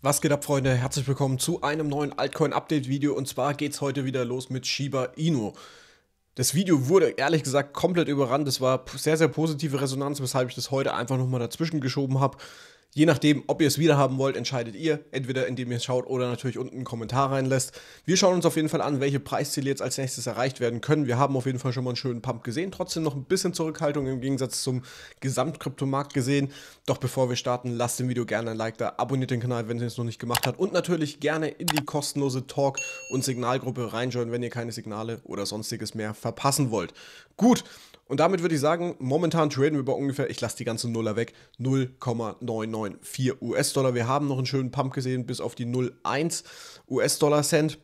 Was geht ab, Freunde? Herzlich willkommen zu einem neuen Altcoin-Update-Video und zwar geht es heute wieder los mit Shiba Inu. Das Video wurde ehrlich gesagt komplett überrannt. Es war sehr, sehr positive Resonanz, weshalb ich das heute einfach nochmal dazwischen geschoben habe. Je nachdem, ob ihr es wieder haben wollt, entscheidet ihr, entweder indem ihr es schaut oder natürlich unten einen Kommentar reinlässt. Wir schauen uns auf jeden Fall an, welche Preisziele jetzt als nächstes erreicht werden können. Wir haben auf jeden Fall schon mal einen schönen Pump gesehen, trotzdem noch ein bisschen Zurückhaltung im Gegensatz zum Gesamtkryptomarkt gesehen. Doch bevor wir starten, lasst dem Video gerne ein Like da, abonniert den Kanal, wenn ihr es noch nicht gemacht habt und natürlich gerne in die kostenlose Talk- und Signalgruppe reinjoinen, wenn ihr keine Signale oder sonstiges mehr verpassen wollt. Gut, und damit würde ich sagen, momentan traden wir bei ungefähr, ich lasse die ganzen Nuller weg, 0,994 US-Dollar. Wir haben noch einen schönen Pump gesehen bis auf die 0,1 US-Dollar-Cent.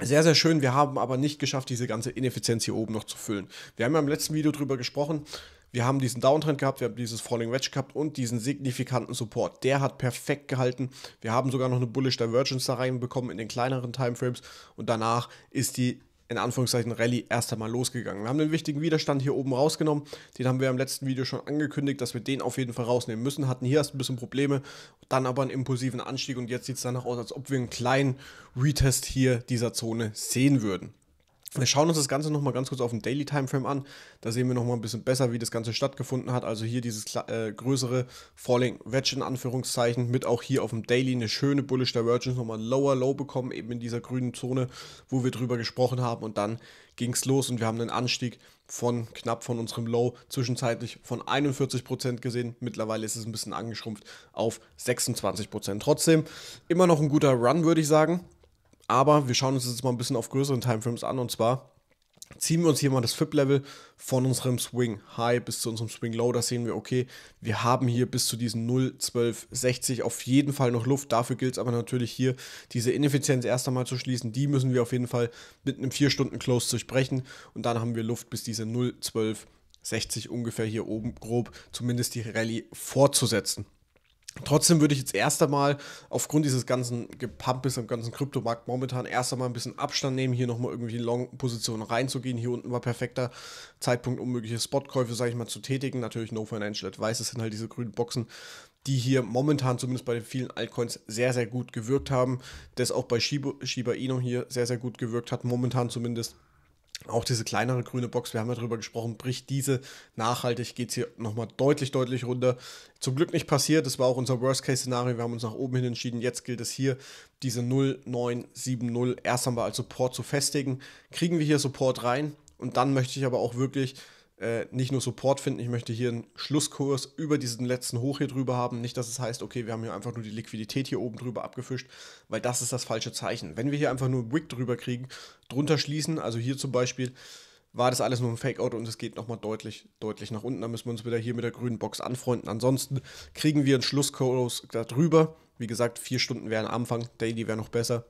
Sehr, sehr schön. Wir haben aber nicht geschafft, diese ganze Ineffizienz hier oben noch zu füllen. Wir haben ja im letzten Video drüber gesprochen. Wir haben diesen Downtrend gehabt, wir haben dieses Falling Wedge gehabt und diesen signifikanten Support. Der hat perfekt gehalten. Wir haben sogar noch eine Bullish Divergence da reinbekommen in den kleineren Timeframes und danach ist die in Anführungszeichen Rallye erst einmal losgegangen. Wir haben den wichtigen Widerstand hier oben rausgenommen. Den haben wir im letzten Video schon angekündigt, dass wir den auf jeden Fall rausnehmen müssen. Hatten hier erst ein bisschen Probleme, dann aber einen impulsiven Anstieg und jetzt sieht es danach aus, als ob wir einen kleinen Retest hier dieser Zone sehen würden. Wir schauen uns das Ganze nochmal ganz kurz auf den Daily Timeframe an. Da sehen wir nochmal ein bisschen besser, wie das Ganze stattgefunden hat. Also hier dieses äh, größere Falling Wedge in Anführungszeichen mit auch hier auf dem Daily eine schöne Bullish Divergence nochmal Lower Low bekommen, eben in dieser grünen Zone, wo wir drüber gesprochen haben. Und dann ging es los und wir haben einen Anstieg von knapp von unserem Low zwischenzeitlich von 41% gesehen. Mittlerweile ist es ein bisschen angeschrumpft auf 26%. Trotzdem immer noch ein guter Run, würde ich sagen. Aber wir schauen uns jetzt mal ein bisschen auf größeren Timeframes an und zwar ziehen wir uns hier mal das FIP-Level von unserem Swing High bis zu unserem Swing Low. Da sehen wir, okay, wir haben hier bis zu diesen 0, 12, 60 auf jeden Fall noch Luft. Dafür gilt es aber natürlich hier, diese Ineffizienz erst einmal zu schließen. Die müssen wir auf jeden Fall mit einem 4-Stunden-Close durchbrechen. Und dann haben wir Luft bis diese 0, 12, 60 ungefähr hier oben grob zumindest die Rallye fortzusetzen. Trotzdem würde ich jetzt erst einmal aufgrund dieses ganzen Gepumpes am ganzen Kryptomarkt momentan erst einmal ein bisschen Abstand nehmen, hier nochmal irgendwie in Long-Positionen reinzugehen. Hier unten war perfekter Zeitpunkt, um mögliche Spotkäufe, sage ich mal, zu tätigen. Natürlich No Financial Advice, das sind halt diese grünen Boxen, die hier momentan zumindest bei den vielen Altcoins sehr, sehr gut gewirkt haben. Das auch bei Shiba, Shiba Inu hier sehr, sehr gut gewirkt hat, momentan zumindest auch diese kleinere grüne Box, wir haben ja darüber gesprochen, bricht diese nachhaltig, geht es hier nochmal deutlich, deutlich runter. Zum Glück nicht passiert, das war auch unser Worst-Case-Szenario, wir haben uns nach oben hin entschieden, jetzt gilt es hier, diese 0970 erst einmal als Support zu festigen. Kriegen wir hier Support rein und dann möchte ich aber auch wirklich äh, nicht nur Support finden, ich möchte hier einen Schlusskurs über diesen letzten Hoch hier drüber haben. Nicht, dass es heißt, okay, wir haben hier einfach nur die Liquidität hier oben drüber abgefischt, weil das ist das falsche Zeichen. Wenn wir hier einfach nur einen Wick drüber kriegen, drunter schließen, also hier zum Beispiel, war das alles nur ein Fakeout und es geht nochmal deutlich, deutlich nach unten. Da müssen wir uns wieder hier mit der grünen Box anfreunden. Ansonsten kriegen wir einen Schlusskurs darüber. Wie gesagt, vier Stunden wären am Anfang, Daily wäre noch besser.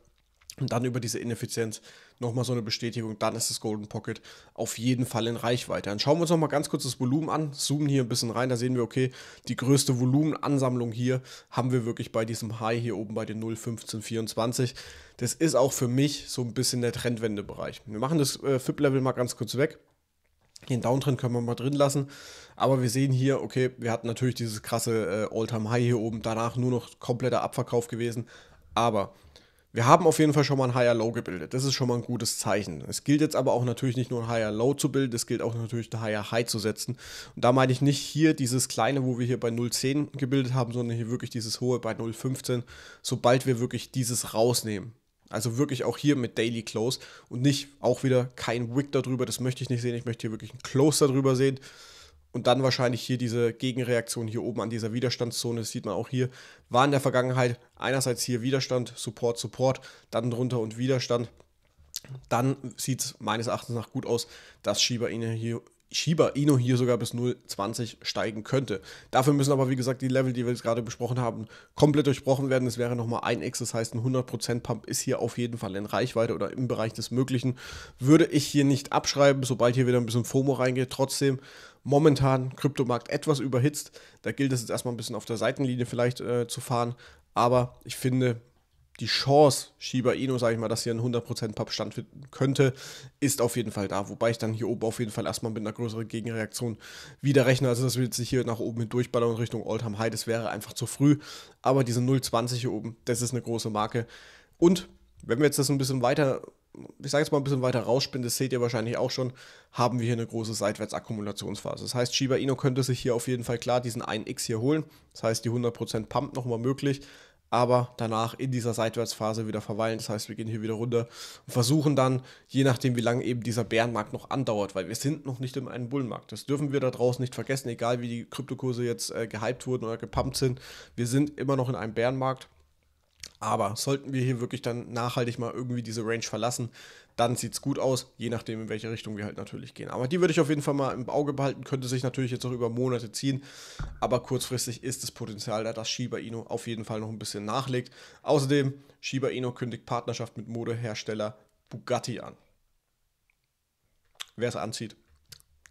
Und dann über diese Ineffizienz nochmal so eine Bestätigung, dann ist das Golden Pocket auf jeden Fall in Reichweite. Dann schauen wir uns nochmal ganz kurz das Volumen an, zoomen hier ein bisschen rein, da sehen wir, okay, die größte Volumenansammlung hier haben wir wirklich bei diesem High hier oben bei den 0,1524. Das ist auch für mich so ein bisschen der Trendwendebereich. Wir machen das äh, FIP-Level mal ganz kurz weg. Den Downtrend können wir mal drin lassen. Aber wir sehen hier, okay, wir hatten natürlich dieses krasse äh, All-Time-High hier oben, danach nur noch kompletter Abverkauf gewesen. Aber wir haben auf jeden Fall schon mal ein Higher Low gebildet. Das ist schon mal ein gutes Zeichen. Es gilt jetzt aber auch natürlich nicht nur ein Higher Low zu bilden, es gilt auch natürlich ein Higher High zu setzen. Und da meine ich nicht hier dieses kleine, wo wir hier bei 0,10 gebildet haben, sondern hier wirklich dieses hohe bei 0,15, sobald wir wirklich dieses rausnehmen. Also wirklich auch hier mit Daily Close und nicht auch wieder kein Wick darüber. Das möchte ich nicht sehen. Ich möchte hier wirklich ein Close darüber sehen. Und dann wahrscheinlich hier diese Gegenreaktion hier oben an dieser Widerstandszone, das sieht man auch hier, war in der Vergangenheit einerseits hier Widerstand, Support, Support, dann drunter und Widerstand. Dann sieht es meines Erachtens nach gut aus, dass Shiba Inu hier Shiba Inu hier sogar bis 0,20 steigen könnte. Dafür müssen aber, wie gesagt, die Level, die wir jetzt gerade besprochen haben, komplett durchbrochen werden. Es wäre nochmal ein X, das heißt ein 100% Pump ist hier auf jeden Fall in Reichweite oder im Bereich des Möglichen. Würde ich hier nicht abschreiben, sobald hier wieder ein bisschen FOMO reingeht. Trotzdem momentan Kryptomarkt etwas überhitzt. Da gilt es jetzt erstmal ein bisschen auf der Seitenlinie vielleicht äh, zu fahren. Aber ich finde, die Chance, Shiba Inu, sage ich mal, dass hier ein 100% Pub stattfinden könnte, ist auf jeden Fall da. Wobei ich dann hier oben auf jeden Fall erstmal mit einer größeren Gegenreaktion wieder rechne. Also das wird sich hier nach oben hin durchballern Richtung All-Time High. Das wäre einfach zu früh. Aber diese 0,20 hier oben, das ist eine große Marke. Und wenn wir jetzt das ein bisschen weiter, ich sage jetzt mal ein bisschen weiter rausspinnen, das seht ihr wahrscheinlich auch schon, haben wir hier eine große Seitwärtsakkumulationsphase. Das heißt, Shiba Inu könnte sich hier auf jeden Fall klar diesen 1x hier holen. Das heißt, die 100% Pump nochmal möglich aber danach in dieser Seitwärtsphase wieder verweilen. Das heißt, wir gehen hier wieder runter und versuchen dann, je nachdem, wie lange eben dieser Bärenmarkt noch andauert, weil wir sind noch nicht in einem Bullenmarkt. Das dürfen wir da draußen nicht vergessen, egal wie die Kryptokurse jetzt äh, gehypt wurden oder gepumpt sind. Wir sind immer noch in einem Bärenmarkt aber sollten wir hier wirklich dann nachhaltig mal irgendwie diese Range verlassen, dann sieht es gut aus, je nachdem, in welche Richtung wir halt natürlich gehen. Aber die würde ich auf jeden Fall mal im Auge behalten, könnte sich natürlich jetzt auch über Monate ziehen, aber kurzfristig ist das Potenzial da, dass Shiba Inu auf jeden Fall noch ein bisschen nachlegt. Außerdem, Shiba Inu kündigt Partnerschaft mit Modehersteller Bugatti an. Wer es anzieht,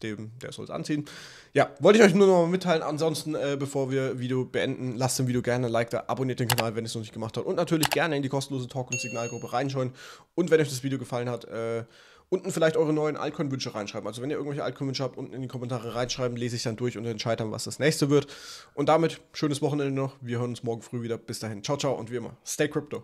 dem, der soll es anziehen. Ja, wollte ich euch nur noch mal mitteilen. Ansonsten, äh, bevor wir Video beenden, lasst dem Video gerne ein Like da, abonniert den Kanal, wenn ihr es noch nicht gemacht habt. Und natürlich gerne in die kostenlose Talk- und Signalgruppe reinschauen. Und wenn euch das Video gefallen hat, äh, unten vielleicht eure neuen Altcoin-Wünsche reinschreiben. Also wenn ihr irgendwelche Altcoin-Wünsche habt, unten in die Kommentare reinschreiben, lese ich dann durch und entscheide dann, was das nächste wird. Und damit, schönes Wochenende noch. Wir hören uns morgen früh wieder. Bis dahin. Ciao, ciao und wie immer, stay crypto.